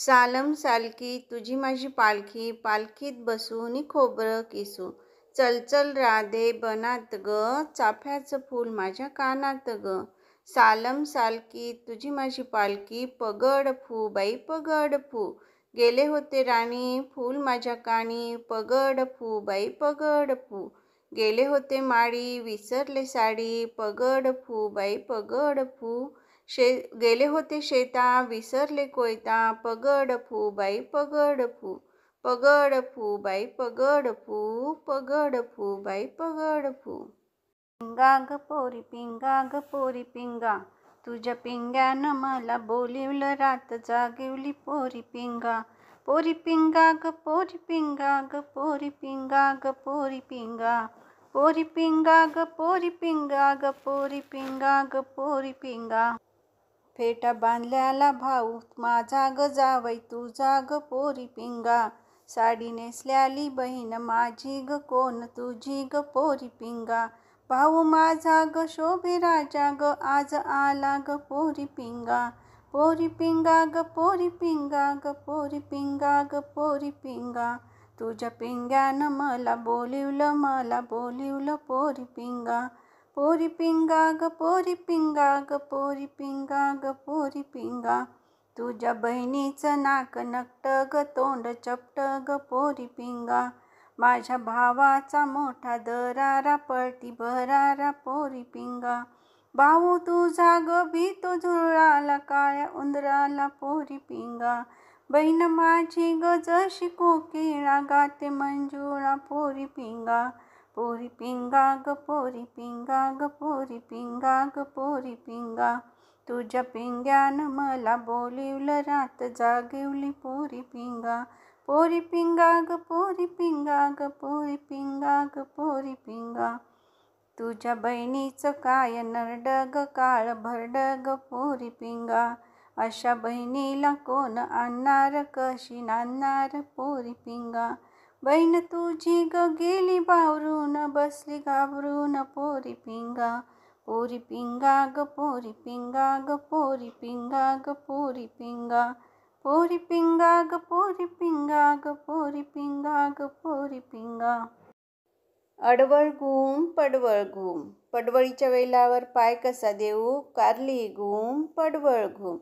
सालम सालकी तुझी माझी पालखी पालखीत बसू नि खोबरं किसू चल राधे बनात ग चाफ्याचं फूल माझ्या कानात ग सालम सालकी तुझी माझी पालखी पगड फू बाई पगड फू गेले होते राणी फूल माझ्या काणी पगड फू बाई पगड फू गेले होते माळी विसरले साडी पगड फू बाई पगड फू शे गेले होते शेता विसरले कोयता पगड फू बाई पगड फू पगड फू बाई पगड फू पगड फू बाई पगड फू पिंगा ग पोरी पिंगा ग पोरी पिंगा तुझ्या पिंग्यानं मला बोलिवल रात जागिवली पोरी पिंगा पोरी पिंगा ग पोरी पिंगा ग पोरी पिंगा ग पोरी पिंगा पोरी पिंगा ग पोरी पिंगा ग पोरी पिंगा ग पोरी पिंगा फेटा बांधल्याला भाऊ माझा ग जावई तुझा ग पोरी पिंगा साडी नेसल्याली बहीण माझी ग कोण तुझी ग पोरी पिंगा भाऊ माझा ग शोभे राजा ग आज आला ग पोरी पिंगा पोरी पिंगा ग पोरी पिंगा ग पोरी पिंगा ग पोरी पिंगा तुझ्या पिंग्यानं मला बोलिवलं मला बोलिवलं पोरी पिंगा पोरी पिंगा ग पोरी पिंगा ग पोरी पिंगा ग पोरी पिंगा तुझ्या बहिणीचं नाक नकट ग तोंड चपट ग पोरी पिंगा माझ्या भावाचा मोठा दरारा पळती भरारा पोरी पिंगा भाऊ तुझा बी भीतो झुळाला काळ्या उंदराला पोरी पिंगा बहीण माझी ग जशी कोकिळा गाते मंजुळा पोरी पिंगा पोरी पिंगा ग पोरी पिंगा ग पोरी पिंगा ग पोरी पिंगा तुझ्या पिंग्यानं मला बोलिवलं रात जागिवली पोरी पिंगा पोरी पिंगा ग पोरी पिंगा ग पोरी पिंगा ग पोरी पिंगा तुझ्या बहिणीचं काय नरडग काळ भरडग पोरी पिंगा अशा बहिणीला कोण आणणार कशी नाणणार पोरी पिंगा बैन तुझी ग गेली बावरून बसली घाबरून पोरी पिंगा पोरी पिंगा ग पोरी पिंगा ग पोरी पिंगा ग पोरी पिंगा पोरी पिंगा ग पोरी पिंगा ग पोरी पिंगा ग पोरी पिंगा अडवळ घुम पडवळ घुम पडवळीच्या वेलावर पाय कसा देऊ कारली घुम पडवळ घुम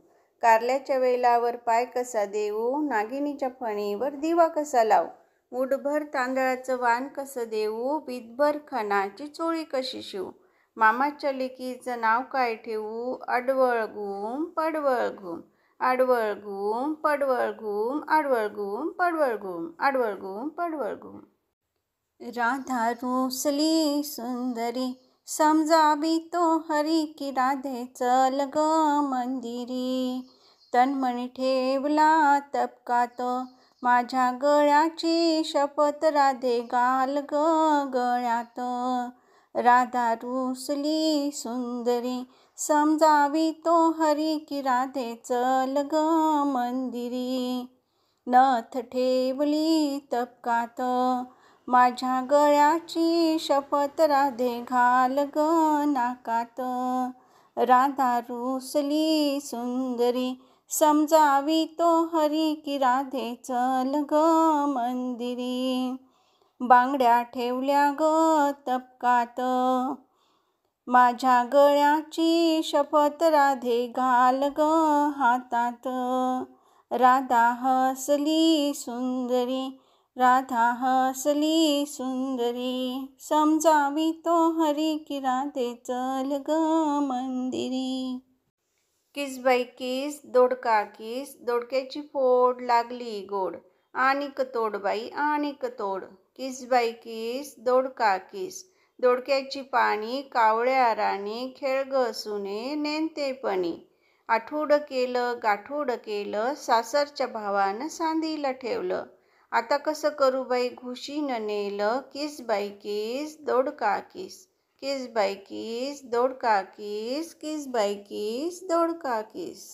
कारल्याच्या वेलावर पाय कसा देऊ नागिनीच्या फणीवर दिवा कसा लावू उडभर तांदळाचं वान कसं देऊ बिदभर खणाची चोळी कशी शिवू मामाच्या लेकीचं नाव काय ठेवू अडवळ घुम पडवळ घुम आडवळ घुम पडवळ घुम आडवळ घुम पडवळ घुम आडवळ घुम पडवळ घुम राधा रुसली सुंदरी समजावी तो हरी की राधे चल ग मंदिरी तन्मणी ठेवला तपका तो माझ्या गळ्याची शपथ राधे गाल ग गळ्यात राधा रुसली सुंदरी समजावी तो हरी की राधे चल ग मंदिरी नथ ठेवली तपकात माझ्या गळ्याची शपथ राधे घाल ग नाकात राधा रुसली सुंदरी समजावी तो हरी की राधे चल ग मंदिरी बांगड्या ठेवल्या ग तपकात माझ्या गळ्याची शपथ राधे घाल ग हातात राधा हसली सुंदरी राधा हसली सुंदरी समजावी तो हरी की राधे चल ग मंदिरी किस बाई किस दोडका किस दोडक्याची फोड लागली गोड आणि तोड बाई आणि तोड किस बाई किस दोडका किस दोडक्याची पाणी कावळ्या राणी खेळग सुने नेनतेपणी आठवड केलं गाठोड केलं सासरच्या भावानं सांदीला ठेवलं आता कसं करू बाई घुशीनं नेलं किस बाई किस दोडका किस किस बाय किस दौड़ का किस किस बाय किस दौड़ का किस